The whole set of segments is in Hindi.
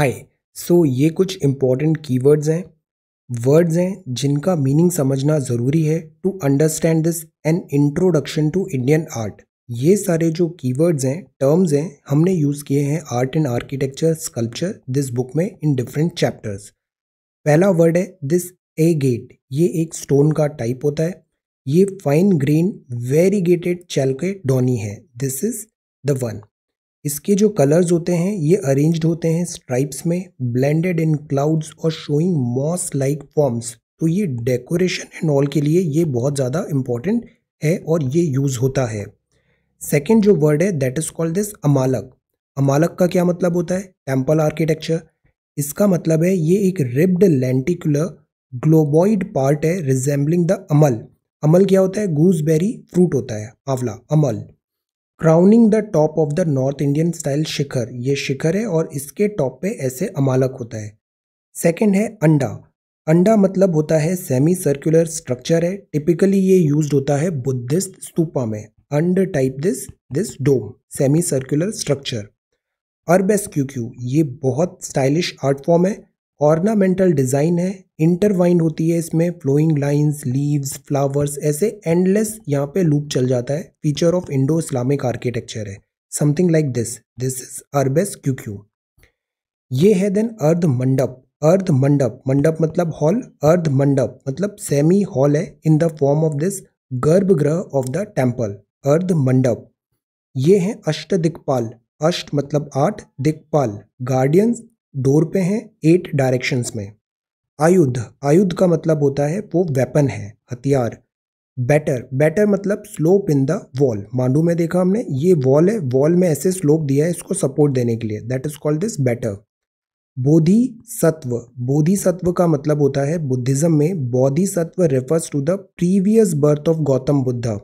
हाय सो ये कुछ इम्पॉर्टेंट कीवर्ड्स हैं वर्ड्स हैं जिनका मीनिंग समझना ज़रूरी है to understand this an introduction to Indian art ये सारे जो कीवर्ड्स हैं टर्म्स हैं हमने यूज़ किए हैं art and architecture sculpture this book में इन डिफरेंट चैप्टर्स पहला वर्ड है दिस ए गेट ये एक स्टोन का टाइप होता है ये फाइन ग्रीन वेरीगेटेड चैल के डोनी है दिस इज द वन इसके जो कलर्स होते हैं ये अरेंज्ड होते हैं स्ट्राइप्स में ब्लेंडेड इन क्लाउड्स और शोइंग मॉस लाइक फॉर्म्स तो ये डेकोरेशन एंड ऑल के लिए ये बहुत ज़्यादा इम्पॉर्टेंट है और ये यूज़ होता है सेकेंड जो वर्ड है that is called this amalaka amalaka का क्या मतलब होता है टेम्पल आर्किटेक्चर इसका मतलब है ये एक रिब्ड लेंटिकुलर ग्लोबॉइड पार्ट है रिजेंबलिंग द अमल अमल क्या होता है गूसबेरी फ्रूट होता है आंवला अमल crowning the top of the north Indian style shikhara ये शिखर है और इसके टॉप पे ऐसे अमालक होता है सेकेंड है अंडा अंडा मतलब होता है सेमी सर्कुलर स्ट्रक्चर है टिपिकली ये यूज होता है बुद्धिस्ट स्तूपा में अंड type this this dome semi circular structure arabesque ये बहुत स्टाइलिश आर्ट फॉर्म है ऑर्नामेंटल डिज़ाइन है इंटरवाइन होती है इसमें फ्लोइंग लाइंस लीव्स फ्लावर्स ऐसे एंडलेस यहाँ पे लूप चल जाता है feature of Indo Islamic architecture है something like this this is arabesque ये है देन अर्ध मंडप अर्ध मंडप मंडप मतलब हॉल अर्ध मंडप मतलब सेमी हॉल है in the form of this garbhagriha of the temple ardha mandapa ये है अष्ट दिक्पाल अष्ट मतलब आठ दिक्पाल गार्डियंस डोर पे हैं एट डायरेक्शंस में आयुध आयुध का मतलब होता है वो वेपन है हथियार बैटर बैटर मतलब slope in the wall Mandu में देखा हमने ये वॉल है वॉल में ऐसे स्लोप दिया है इसको सपोर्ट देने के लिए that is called this batter bodhisattva बोधि सत्व का मतलब होता है बुद्धिज्म में bodhisattva refers to the previous birth of Gautama Buddha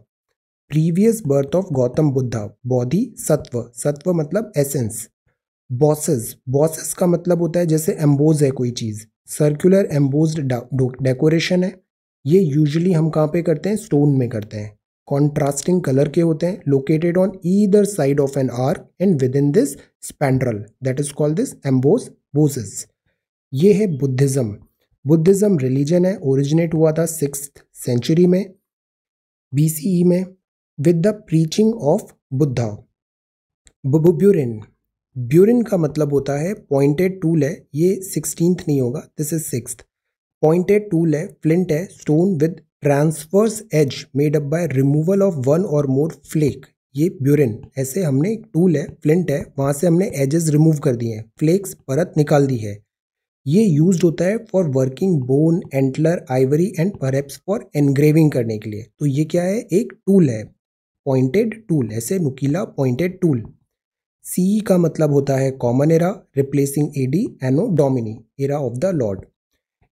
previous birth of Gautama Buddha bodhisattva सत्व मतलब एसेंस बॉसेस बॉसेस का मतलब होता है जैसे एम्बोज है कोई चीज़ सर्कुलर एम्बोज डेकोरेशन है ये यूजुअली हम कहाँ पे करते हैं स्टोन में करते हैं कॉन्ट्रास्टिंग कलर के होते हैं located on either side of an arch and with in this spandrel that is called this emboss bosses ये है बुद्धिज़्म बुद्धिज़्म रिलीजन है ओरिजिनेट हुआ था सिक्स सेंचुरी में बीसीई e में with the preaching of Buddha बुब्यूरिन ब्यूरिन का मतलब होता है पॉइंटेड टूल है ये सिक्सटीन नहीं होगा this is six pointed tool है फ्लिंट है stone with transverse edge made up by removal of one और मोर फ्लेक ये ब्यूरिन ऐसे हमने एक टूल है फ्लिंट है वहाँ से हमने एजेस रिमूव कर दिए हैं फ्लेक्स परत निकाल दी है ये यूज होता है for working bone antler ivory and perhaps for engraving करने के लिए तो ये क्या है एक टूल है पॉइंटेड टूल ऐसे नुकीला पॉइंटेड टूल सी का मतलब होता है common era replacing A D anno domini era of the lord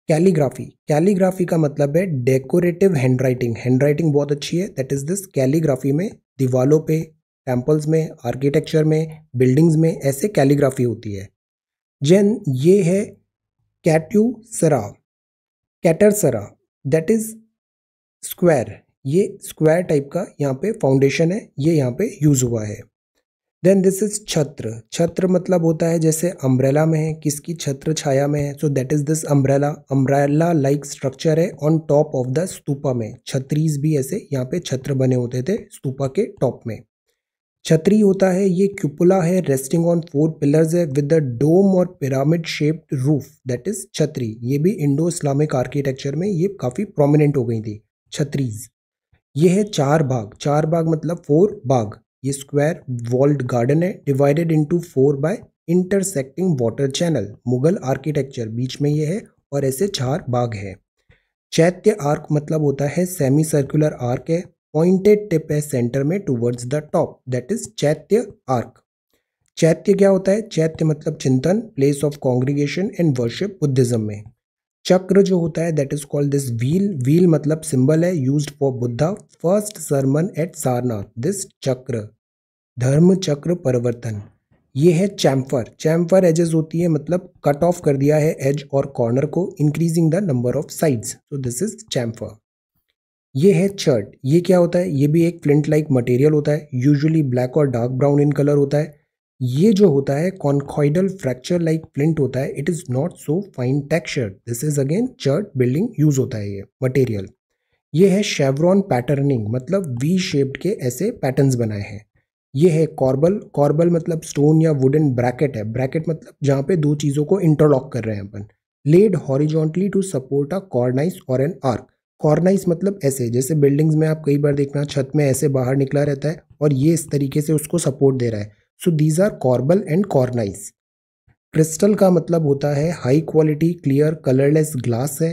calligraphy calligraphy का मतलब है decorative handwriting handwriting बहुत अच्छी है दैट इज दिस कैलीग्राफी में दीवालों पे टेम्पल्स में आर्किटेक्चर में बिल्डिंग्स में ऐसे कैलीग्राफी होती है जैन ये है कैटर सरा दैट इज स्क्वायर ये स्क्वायर टाइप का यहाँ पे फाउंडेशन है ये यहाँ पे यूज़ हुआ है देन दिस इज छत्र छत्र मतलब होता है जैसे अम्ब्रेला में है किसकी छत्र छाया में है so that is this umbrella umbrella like structure है on top of the stupa में छत्रीज भी ऐसे यहाँ पे छत्र बने होते थे स्तूपा के टॉप में छतरी होता है ये क्यूपुला है रेस्टिंग ऑन फोर पिलर्स है विद द डोम और pyramid shaped roof that is chhatri ये भी इंडो इस्लामिक आर्किटेक्चर में ये काफ़ी प्रोमिनेंट हो गई थी छतरीज ये है चार बाग चार बाग मतलब फोर बाग ये स्क्वायर वॉल्ड गार्डन है divided into four by intersecting water channel Mughal architecture बीच में ये है और ऐसे चार बाग है चैत्य आर्क मतलब होता है सेमी सर्कुलर आर्क है पॉइंटेड टिप है सेंटर में towards the top that is chaitya arch चैत्य क्या होता है चैत्य मतलब चिंतन place of congregation and worship Buddhism में चक्र जो होता है that is called this wheel wheel मतलब सिंबल है used for Buddha first sermon at Sarnath this chakra dharma चक्र परिवर्तन ये है चैम्फर चैम्फर एजेस होती है मतलब कट ऑफ कर दिया है एज और कॉर्नर को increasing the number of sides so this is chamfer ये है चर्ट ये क्या होता है ये भी एक फ्लिंट लाइक मटेरियल होता है यूजुअली ब्लैक और डार्क ब्राउन इन कलर होता है ये जो होता है कॉन्कॉइडल फ्रैक्चर लाइक प्लिंट होता है it is not so fine texture this is again chert building use होता है ये मटेरियल ये है शेवरॉन पैटर्निंग मतलब वी शेप्ड के ऐसे पैटर्न्स बनाए हैं ये है कॉर्बल कॉर्बल मतलब स्टोन या वुडन ब्रैकेट है ब्रैकेट मतलब जहाँ पे दो चीज़ों को इंटरलॉक कर रहे हैं अपन laid horizontally to support a cornice और एन आर्क कॉर्नाइस मतलब ऐसे जैसे बिल्डिंग्स में आप कई बार देखना छत में ऐसे बाहर निकला रहता है और ये इस तरीके से उसको सपोर्ट दे रहा है so these are corbel and cornice crystal का मतलब होता है high quality clear colourless glass है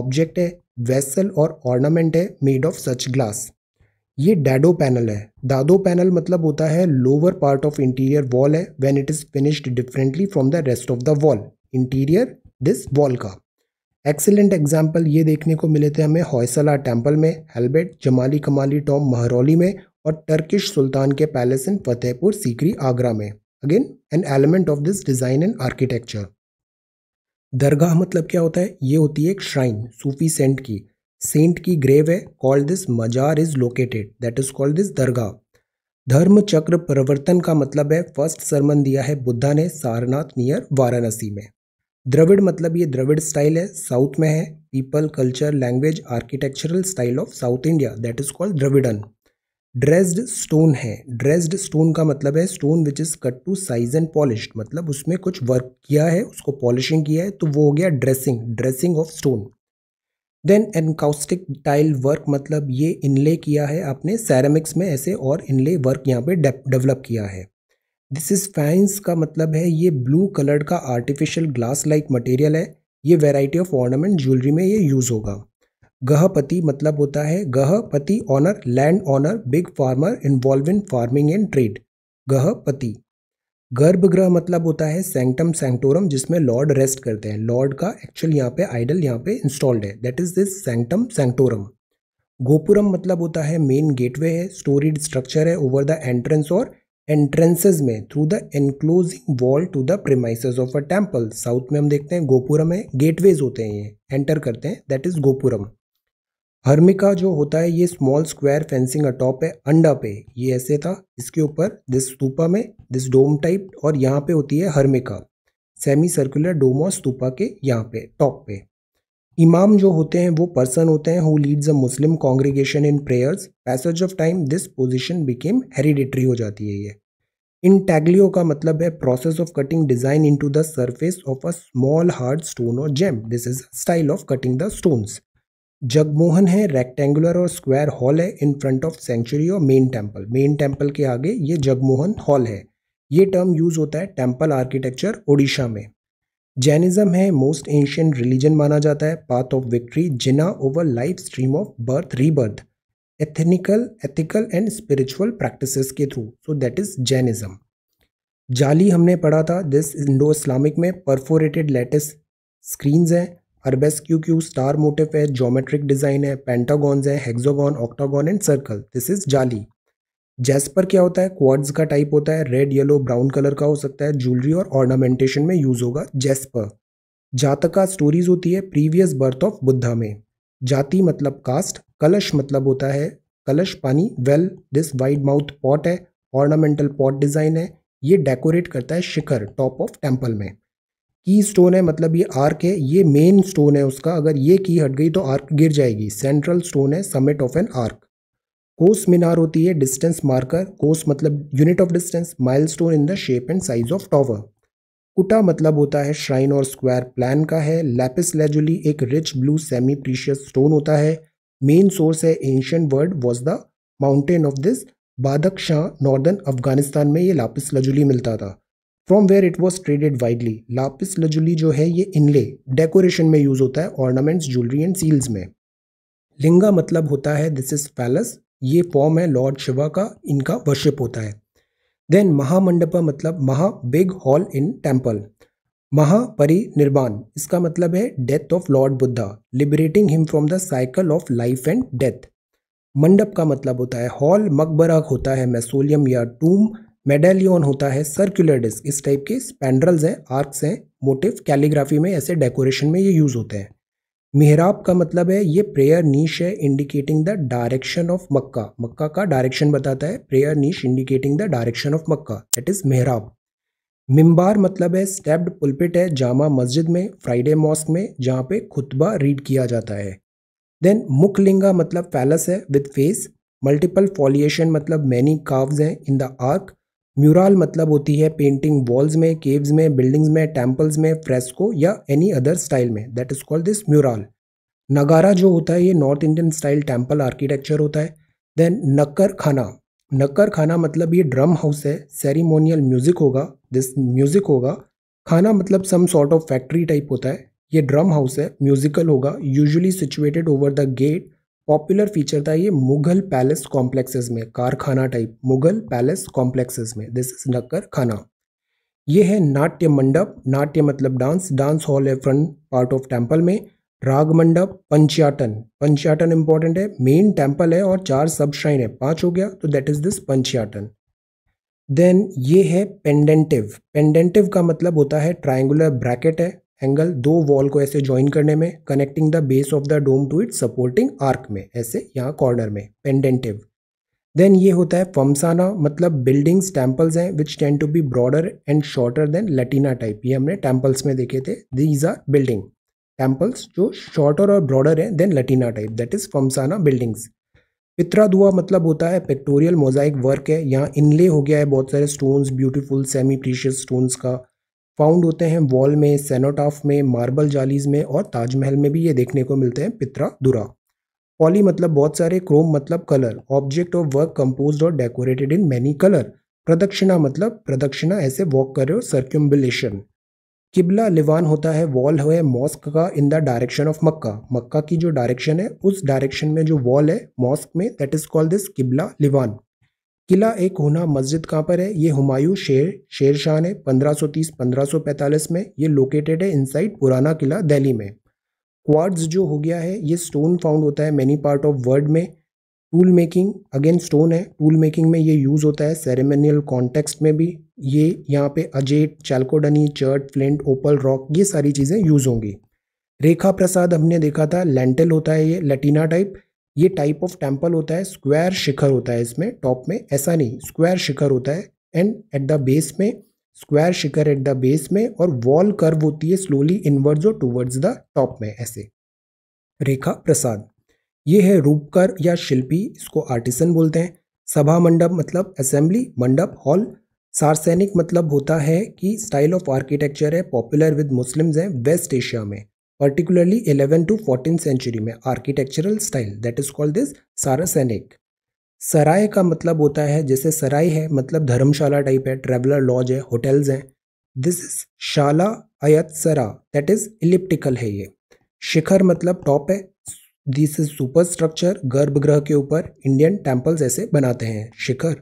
ऑब्जेक्ट है वेसल और ऑर्नामेंट है मेड ऑफ सच ग्लास ये डैडो पैनल है दादो पैनल मतलब होता है lower part of interior wall है when it is finished differently from the rest of the wall interior this wall का एक्सेलेंट एग्जाम्पल ये देखने को मिले थे हमें हौसला टेम्पल में हेलबेट जमाली कमाली टॉम महरौली में और टर्किश सुल्तान के पैलेस इन फतेहपुर सीकरी आगरा में again an element of this design and architecture दरगाह मतलब क्या होता है ये होती है एक श्राइन सूफी सेंट की सेंट की ग्रेव है कॉल्ड दिस मजार is located that is called this dargah Dharma Chakra प्रवर्तन का मतलब है फर्स्ट सरमन दिया है बुद्धा ने सारनाथ नियर वाराणसी में द्रविड़ मतलब ये द्रविड़ स्टाइल है साउथ में है people culture language architectural style of south India that is called Dravidian dressed stone है ड्रेस्ड स्टोन का मतलब है stone which is cut to size and polish मतलब उसमें कुछ वर्क किया है उसको पॉलिशिंग किया है तो वो हो गया dressing dressing of stone then encaustic tile work मतलब ये इनले किया है आपने सैरामिक्स में ऐसे और इनले वर्क यहाँ पे डेवलप किया है दिस इज़ फैंस का मतलब है ये ब्लू कलर का आर्टिफिशियल ग्लास लाइक मटेरियल है ये वेराइटी ऑफ ऑर्नामेंट ज्वेलरी में ये यूज़ होगा गहपति मतलब होता है gahapati owner land owner big farmer involve in farming and trade gahapati गर्भगृह मतलब होता है सैंक्टम सैंक्टोरम जिसमें लॉर्ड रेस्ट करते हैं लॉर्ड का एक्चुअल यहाँ पे आइडल यहाँ पे इंस्टॉल्ड है that is this sanctum sanctorum gopuram मतलब होता है मेन गेटवे है स्टोरीड स्ट्रक्चर है ओवर द एंट्रेंस और एंट्रेंसेज में through the enclosing wall to the premise of a temple south में हम देखते हैं गोपुरम है गेटवेज होते हैं ये एंटर करते हैं दैट इज गोपुरम हर्मिका जो होता है ये स्मॉल स्क्वायर फेंसिंग अटॉप है अंडा पे ये ऐसे था इसके ऊपर दिस स्तूपा में दिस डोम टाइप और यहाँ पे होती है हर्मिका सेमी सर्कुलर डोम और स्तूपा के यहाँ पे टॉप पे इमाम जो होते हैं वो पर्सन होते हैं who leads a Muslim congregation in prayers passage of time this position became hereditary हो जाती है ये इन टैगलियो का मतलब है process of cutting design to the surface of a small hard stone और gem this is style of cutting the stones Jagmohan है रेक्टेंगुलर और स्क्वायर हॉल है इन फ्रंट ऑफ सेंचुरी और मेन टेम्पल मेन टेम्पल के आगे ये जगमोहन हॉल है ये टर्म यूज़ होता है टेम्पल आर्किटेक्चर ओडिशा में जैनिज्म है मोस्ट एंशियंट रिलीजन माना जाता है path of victory Jina over life stream of birth rebirth ethnical ethical and spiritual practice के through so that is Jainism जाली हमने पढ़ा था दिस इंडो इस्लामिक में परफोरेटेड लेटेस्ट स्क्रीन्स हैं arabesque star motif है जोमेट्रिक डिज़ाइन है पेंटागॉन्स है hexagon octagon and circle this is jali jasper क्या होता है क्वाड्स का टाइप होता है रेड येलो ब्राउन कलर का हो सकता है ज्वेलरी और ऑर्नामेंटेशन में यूज़ होगा जेस्पर जातका स्टोरीज होती है प्रीवियस बर्थ ऑफ बुद्धा में जाति मतलब कास्ट कलश मतलब होता है कलश पानी well this wide mouth pot है ऑर्नामेंटल पॉट डिज़ाइन है ये डेकोरेट करता है शिखर टॉप ऑफ टेम्पल में की स्टोन है मतलब ये आर्क है ये मेन स्टोन है उसका अगर ये की हट गई तो आर्क गिर जाएगी सेंट्रल स्टोन है समिट ऑफ एन आर्क कोस मीनार होती है डिस्टेंस मार्कर कोस मतलब unit of distance milestone in the shape and size of tower कुटा मतलब होता है श्राइन और स्क्वायर प्लान का है लैपिस लेजुली एक rich blue semi precious stone होता है मेन सोर्स है ancient world was the mountain of this Badakhshan northern Afghanistan में ये लापिस लजुली मिलता था from where it was traded widely lapis lazuli जो है ये इनले डेकोरेशन में यूज़ होता है ऑर्नामेंट्स ज्वेलरी एंड सील्स में लिंगा मतलब होता है दिस इज पैलेस ये फॉर्म है लॉर्ड शिवा का इनका वर्शिप होता है देन महामंडपा मतलब महा big hall in temple mahaparinirvana इसका मतलब है death of lord Buddha liberating him from the cycle of life and death मंडप का मतलब होता है हॉल मकबरा होता है मैसोलियम या टूम मेडेलियन होता है सर्कुलर डिस्क इस टाइप के स्पैंड्रल्स हैं आर्क्स हैं मोटिव कैलीग्राफी में ऐसे डेकोरेशन में ये यूज़ होते हैं मेहराब का मतलब है ये प्रेयर नीश है इंडिकेटिंग द डायरेक्शन ऑफ मक्का मक्का का डायरेक्शन बताता है prayer niche indicating the direction of Mecca that is mihrab minbar मतलब है स्टेप्ड पुलपिट है जामा मस्जिद में फ्राइडे मॉस्क में जहाँ पे खुतबा रीड किया जाता है देन मुखलिंगा मतलब फैलस है विद फेस मल्टीपल फॉलिएशन मतलब मैनी काव्स हैं इन द आर्क म्यूराल मतलब होती है पेंटिंग वॉल्स में केव्स में बिल्डिंग्स में टेम्पल्स में फ्रेस्को या एनी अदर स्टाइल में that is called this mural nagara जो होता है ये north Indian style temple architecture होता है देन नक्कर खाना नक्कर खाना मतलब ये ड्रम हाउस है सेरिमोनियल म्यूज़िक होगा दिस म्यूज़िक होगा खाना मतलब some sort of factory type होता है ये ड्रम हाउस है म्यूज़िकल होगा usually situated over the gate popular feature था ये मुगल पैलेस कॉम्प्लेक्सेस में कारखाना टाइप मुगल पैलेस कॉम्प्लेक्सेस में दिस इज नक्कर खाना ये है नाट्य मंडप नाट्य मतलब डांस डांस हॉल है फ्रंट पार्ट ऑफ टेम्पल में राग मंडप पंचयाटन पंचयाटन इंपॉर्टेंट है मेन टेम्पल है और चार सब श्राइन है पांच हो गया तो that is this panchayatana then ये है पेंडेंटिव पेंडेंटिव का मतलब होता है ट्राइंगुलर ब्रैकेट है एंगल दो वॉल को ऐसे ज्वाइन करने में connecting the base of the dome to it supporting arch में ऐसे यहाँ कॉर्नर में पेंडेंटिव देन ये होता है फमसाना मतलब बिल्डिंग्स टेम्पल्स हैं which tend to be broader and shorter than Latina type ये हमने टेम्पल्स में देखे थे दीज आर बिल्डिंग टेम्पल्स जो शॉर्टर और ब्रॉडर हैं than Latina type that is phamsana buildings पित्रा दुआ मतलब होता है पिक्टोरियल मोजाइक वर्क है यहाँ इनले हो गया है बहुत सारे stones beautiful semi precious stones का फाउंड होते हैं वॉल में सेनोटाफ में मार्बल जालीज में और ताजमहल में भी ये देखने को मिलते हैं पित्रा दुरा पॉली मतलब बहुत सारे क्रोम मतलब colour object of work compose और decorated in many colour pradakshina मतलब प्रदक्षिणा ऐसे वॉक कर रहे हो सर्क्यूम्बुलेशन किबला लिवान होता है वॉल है मॉस्क का in the direction of Mecca Mecca की जो डायरेक्शन है उस डायरेक्शन में जो वॉल है मॉस्क में दैट इज कॉल्ड दिस किबला लिवान किला एक होना मस्जिद कहाँ पर है ये हुमायूं शेर शेर शाह ने 1530 1545 में ये लोकेटेड है इनसाइड पुराना किला दिल्ली में क्वार्ड्स जो हो गया है ये स्टोन फाउंड होता है मैनी पार्ट ऑफ वर्ल्ड में टूल मेकिंग अगेन स्टोन है टूल मेकिंग में ये यूज़ होता है सेरेमोनियल कॉन्टेक्स्ट में भी ये यहाँ पे अजेट चैलकोडनी चर्ट फ्लेंट ओपल रॉक ये सारी चीज़ें यूज़ होंगी रेखा प्रसाद हमने देखा था लेंटल होता है ये लेटिना टाइप ये टाइप ऑफ टेम्पल होता है स्क्वायर शिखर होता है इसमें टॉप में ऐसा नहीं स्क्वायर शिखर होता है एंड एट द बेस में square shikhara at the base में और वॉल कर्व होती है स्लोली इनवर्ड्स और टूवर्ड्स द टॉप में ऐसे रेखा प्रसाद ये है रूपकर या शिल्पी इसको आर्टिसन बोलते हैं सभा मंडप मतलब असेंबली मंडप हॉल सार्सैनिक मतलब होता है कि स्टाइल ऑफ आर्किटेक्चर है पॉपुलर विद मुस्लिम्स हैं वेस्ट एशिया में particularly 11 to 14th सेंचुरी में architectural style that is called this Saracenic सराय का मतलब होता है जैसे सराय है मतलब धर्मशाला टाइप है ट्रेवलर लॉज है होटल्स हैं दिस इज शाला अयत सरा दैट इज इलिप्टिकल है ये शिखर मतलब टॉप है दिस इज सुपर स्ट्रक्चर गर्भगृह के ऊपर इंडियन टेम्पल्स ऐसे बनाते हैं शिखर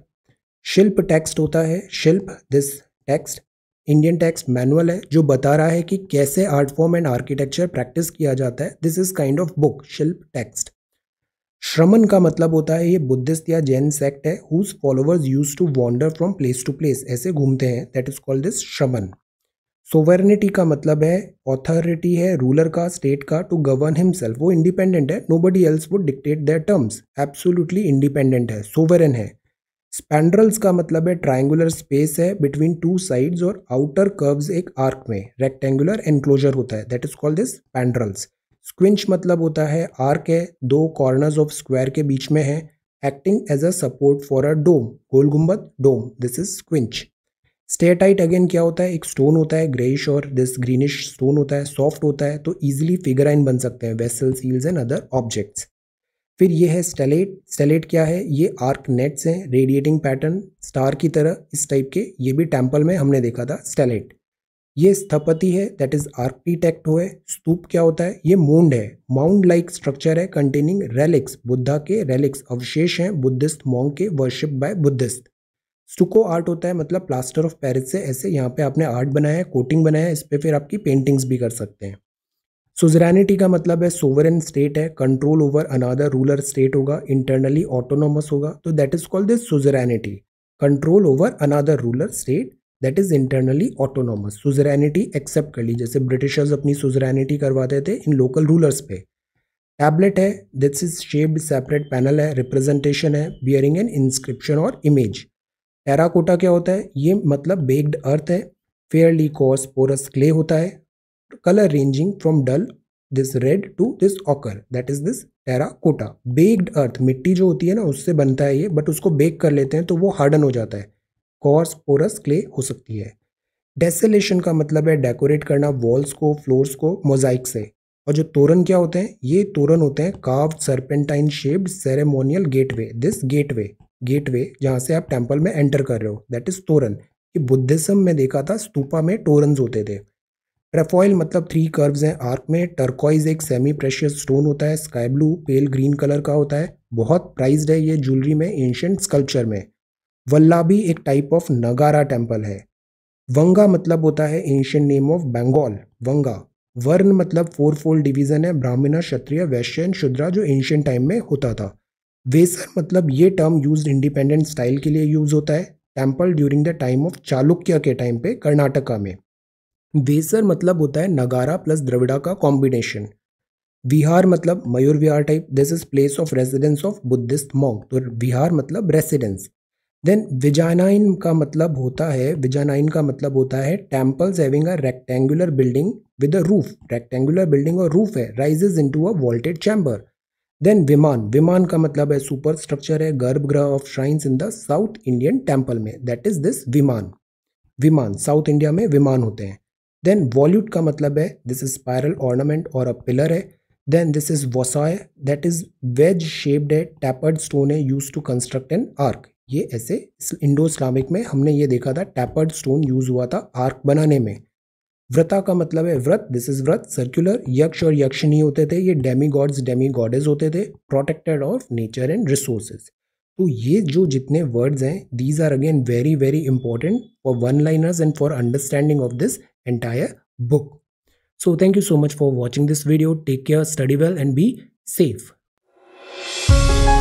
शिल्प टेक्स्ट होता है shilpa this text Indian text manual है जो बता रहा है कि कैसे art form and architecture practice किया जाता है this is kind of book shilpa text Shramana का मतलब होता है ये बुद्धिस्ट या जैन सेक्ट है whose followers use to wander from place to place ऐसे घूमते हैं that is called this Shramana sovereignty का मतलब है ऑथॉरिटी है रूलर का स्टेट का टू गवर्न हिमसेल्फ वो इंडिपेंडेंट है nobody else would dictate their terms absolutely independent है सोवरन है स्पैंड्रल्स का मतलब है ट्राइंगुलर स्पेस है बिटवीन टू साइड्स और आउटर कर्व्स एक आर्क में रेक्टेंगुलर एनक्लोजर होता है that is called this spandrels squinch मतलब होता है आर्क है दो कॉर्नर्स ऑफ स्क्वायर के बीच में है acting as a support for a dome गोल गुम्बद dome this is squinch steatite again क्या होता है एक स्टोन होता है ग्रेइश और दिस ग्रीनिश स्टोन होता है सॉफ्ट होता है तो ईजिली फिगर आइन बन सकते हैं vessel seals and other objects फिर ये है स्टेलेट स्टेलेट क्या है ये आर्क नेट्स हैं रेडिएटिंग पैटर्न स्टार की तरह इस टाइप के ये भी टेम्पल में हमने देखा था स्टेलेट ये स्थपति है दैट इज आर्किटेक्ट हुए स्तूप क्या होता है ये मूंड है माउंड लाइक स्ट्रक्चर है कंटेनिंग रेलिक्स बुद्धा के रेलिक्स अवशेष हैं बुद्धिस्ट मॉन्ग के worship by Buddhist stucco art होता है मतलब प्लास्टर ऑफ पेरिस से ऐसे यहाँ पे आपने आर्ट बनाया है कोटिंग बनाया है इस पर फिर आपकी पेंटिंग्स भी कर सकते हैं सुजरैनिटी का मतलब है सोवरन स्टेट है control over another ruler state होगा इंटरनली ऑटोनोमस होगा तो that is called this suzerainty control over another ruler state that is internally autonomous suzerainty accept कर ली जैसे ब्रिटिशर्स अपनी सुजरैनिटी करवाते थे इन लोकल रूलर्स पे टैबलेट है this is shaped separate panel है रिप्रेजेंटेशन है बियरिंग एन इंस्क्रिप्शन और इमेज टेराकोटा क्या होता है ये मतलब बेग्ड अर्थ है फेयरली कॉस पोरस क्ले होता है color ranging from dull this red to this ochre that is this terracotta baked earth मिट्टी जो होती है ना उससे बनता है ये बट उसको बेक कर लेते हैं तो वो हार्डन हो जाता है कॉर्स पोरस क्ले हो सकती है डेसेलेशन का मतलब है डेकोरेट करना वॉल्स को फ्लोर्स को मोजाइक से और जो तोरण क्या होते हैं ये तोरण होते हैं काव serpentine shaped ceremonial gateway this gateway gateway जहाँ से आप टेम्पल में एंटर कर रहे हो दैट इज तोरण ये बुद्धिज्म में देखा था स्तूपा में टोरन्स होते थे ट्रेफॉइल मतलब थ्री कर्व्स हैं आर्क में टर्कॉइज एक सेमी प्रेशियस स्टोन होता है sky blue pale green colour का होता है बहुत प्राइज्ड है ये ज्वेलरी में एंशंट स्कल्पचर में वल्लाभी एक टाइप ऑफ नगारा टेम्पल है वंगा मतलब होता है ancient name of Bengal Vanga वर्ण मतलब फोर फोल्ड डिवीजन है ब्राह्मणा क्षत्रिय वैश्य एंड शुद्रा जो एंशियन टाइम में होता था वेसर मतलब ये टर्म यूज इंडिपेंडेंट स्टाइल के लिए यूज होता है temple during the time of Chalukya के टाइम पे कर्नाटका में वेसर मतलब होता है नगारा प्लस द्रविड़ा का कॉम्बिनेशन विहार मतलब Mayur Vihar type this is place of residence of Buddhist monk तो विहार मतलब रेसिडेंस देन विजानाइन का मतलब होता है विजानाइन का मतलब होता है temples having a rectangular building with a roof rectangular building और रूफ है rises into a vaulted chamber then vimana vimana का मतलब है सुपर स्ट्रक्चर है garbhagriha of shrines in the South Indian temple में that is this vimana vimana south India में विमान होते हैं देन वॉल्यूट का मतलब है दिस इज स्पायरल ऑर्नामेंट और अ पिलर है then this is voussoir that is wedge shaped है टैपर्ड स्टोन है use to construct an arch ये ऐसे इंडो इस्लामिक में हमने ये देखा था टैपर्ड स्टोन यूज हुआ था आर्क बनाने में व्रता का मतलब है व्रत दिस इज व्रत सर्कुलर यक्ष और यक्षिणी होते थे ये डेमी गॉड्स डेमी गॉडेज होते थे protected of nature and resources तो ये जो जितने वर्ड्स हैं these are again very very important for one liners and for understanding of this entire book so thank you so much for watching this video take care study well and be safe